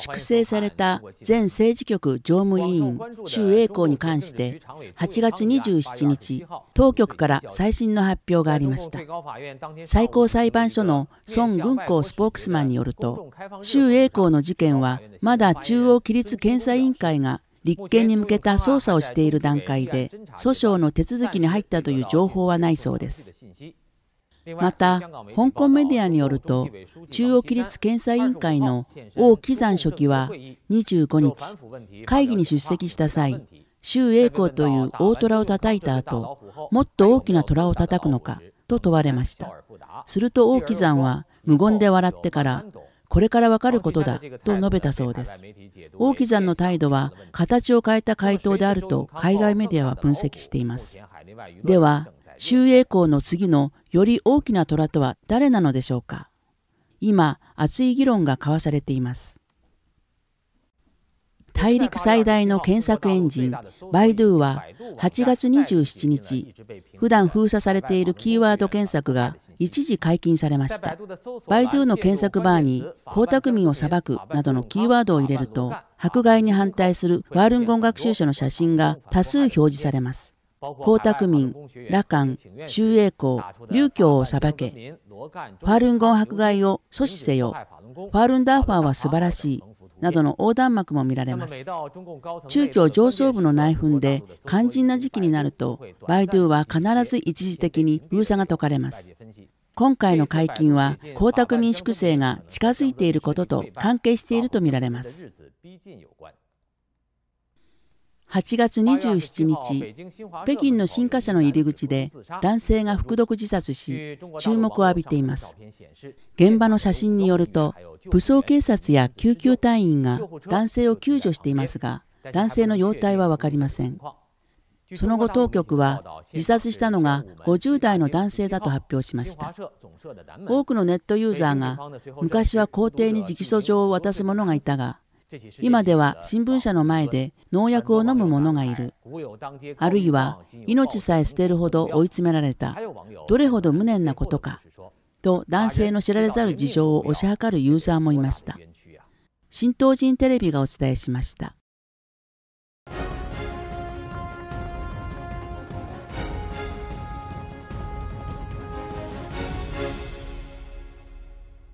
粛清された前政治局常務委員、周永康に関して、8月27日、当局から最新の発表がありました。最高裁判所の孫軍港スポークスマンによると、周永康の事件は、まだ中央規律検査委員会が立件に向けた捜査をしている段階で、訴訟の手続きに入ったという情報はないそうです。また、香港メディアによると、中央規律検査委員会の王岐山書記は25日、会議に出席した際、周永康という大虎を叩いた後、もっと大きな虎を叩くのかと問われました。すると王岐山は無言で笑ってから、これからわかることだと述べたそうです。王岐山の態度は形を変えた回答であると海外メディアは分析しています。では、周栄公の次のより大きな虎とは誰なのでしょうか今熱い議論が交わされています大陸最大の検索エンジンバイドゥは8月27日普段封鎖されているキーワード検索が一時解禁されましたバイドゥの検索バーに江沢民を裁くなどのキーワードを入れると迫害に反対するワールンゴン学習者の写真が多数表示されます江沢民、羅漢、周永康、劉強を裁け、ファールンゴン迫害を阻止せよ、ファールンダーファーは素晴らしい、などの横断幕も見られます。中共上層部の内紛で肝心な時期になると、バイドゥは必ず一時的に封鎖が解かれます。今回の解禁は江沢民粛清が近づいていることと関係しているとみられます。8月27日、北京の新華社の入り口で男性が服毒自殺し、注目を浴びています。現場の写真によると、武装警察や救急隊員が男性を救助していますが、男性の容態は分かりません。その後、当局は自殺したのが50代の男性だと発表しました。多くのネットユーザーが、昔は皇帝に直訴状を渡す者がいたが、今では新聞社の前で農薬を飲む者がいる。あるいは命さえ捨てるほど追い詰められた。どれほど無念なことか。と男性の知られざる事情を推し量るユーザーもいました。新東人テレビがお伝えしました。